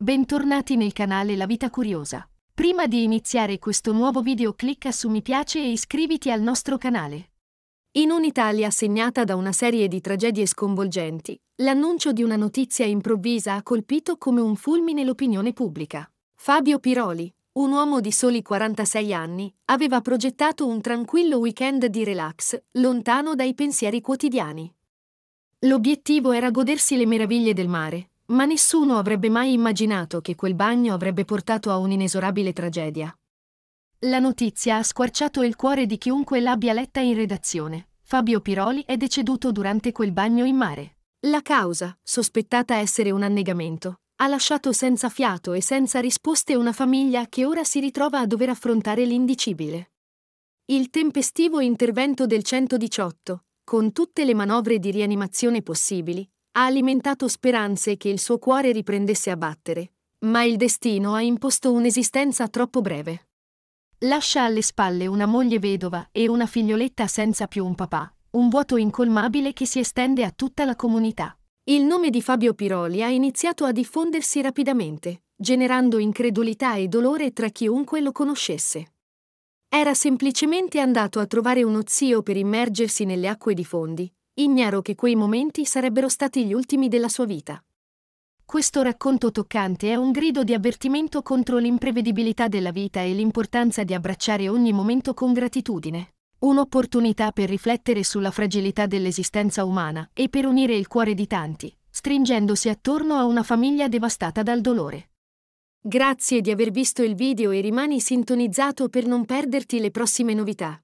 Bentornati nel canale La Vita Curiosa. Prima di iniziare questo nuovo video clicca su mi piace e iscriviti al nostro canale. In un'Italia segnata da una serie di tragedie sconvolgenti, l'annuncio di una notizia improvvisa ha colpito come un fulmine l'opinione pubblica. Fabio Piroli, un uomo di soli 46 anni, aveva progettato un tranquillo weekend di relax, lontano dai pensieri quotidiani. L'obiettivo era godersi le meraviglie del mare, ma nessuno avrebbe mai immaginato che quel bagno avrebbe portato a un'inesorabile tragedia. La notizia ha squarciato il cuore di chiunque l'abbia letta in redazione. Fabio Piroli è deceduto durante quel bagno in mare. La causa, sospettata essere un annegamento, ha lasciato senza fiato e senza risposte una famiglia che ora si ritrova a dover affrontare l'indicibile. Il tempestivo intervento del 118, con tutte le manovre di rianimazione possibili, ha alimentato speranze che il suo cuore riprendesse a battere, ma il destino ha imposto un'esistenza troppo breve. Lascia alle spalle una moglie vedova e una figlioletta senza più un papà, un vuoto incolmabile che si estende a tutta la comunità. Il nome di Fabio Piroli ha iniziato a diffondersi rapidamente, generando incredulità e dolore tra chiunque lo conoscesse. Era semplicemente andato a trovare uno zio per immergersi nelle acque di fondi, ignaro che quei momenti sarebbero stati gli ultimi della sua vita. Questo racconto toccante è un grido di avvertimento contro l'imprevedibilità della vita e l'importanza di abbracciare ogni momento con gratitudine. Un'opportunità per riflettere sulla fragilità dell'esistenza umana e per unire il cuore di tanti, stringendosi attorno a una famiglia devastata dal dolore. Grazie di aver visto il video e rimani sintonizzato per non perderti le prossime novità.